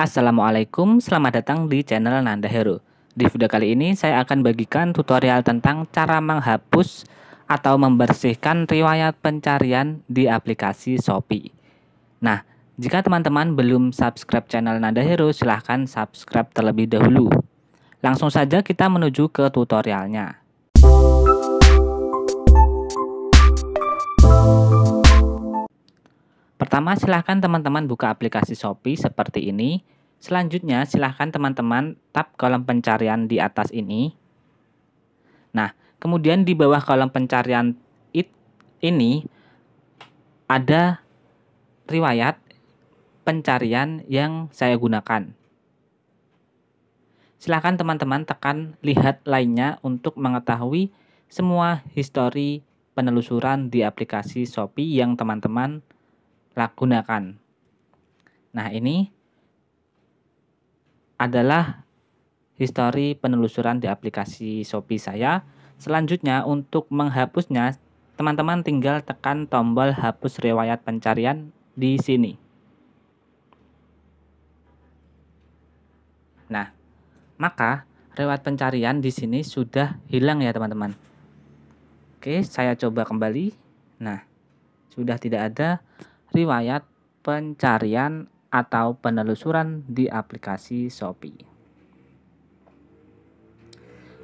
Assalamualaikum, selamat datang di channel Nanda Hero. Di video kali ini saya akan bagikan tutorial tentang cara menghapus atau membersihkan riwayat pencarian di aplikasi Shopee. Nah, jika teman-teman belum subscribe channel Nanda Hero, silahkan subscribe terlebih dahulu. Langsung saja kita menuju ke tutorialnya. Pertama, silahkan teman-teman buka aplikasi Shopee seperti ini. Selanjutnya, silahkan teman-teman tap kolom pencarian di atas ini. Nah, kemudian di bawah kolom pencarian it ini ada riwayat pencarian yang saya gunakan. Silahkan teman-teman tekan lihat lainnya untuk mengetahui semua histori penelusuran di aplikasi Shopee yang teman-teman gunakan. Nah, ini adalah histori penelusuran di aplikasi Shopee saya. Selanjutnya untuk menghapusnya, teman-teman tinggal tekan tombol hapus riwayat pencarian di sini. Nah, maka riwayat pencarian di sini sudah hilang ya teman-teman. Oke, saya coba kembali. Nah, sudah tidak ada riwayat pencarian atau penelusuran di aplikasi Shopee.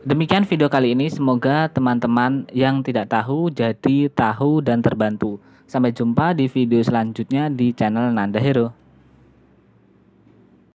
Demikian video kali ini, semoga teman-teman yang tidak tahu jadi tahu dan terbantu. Sampai jumpa di video selanjutnya di channel Nanda Hero.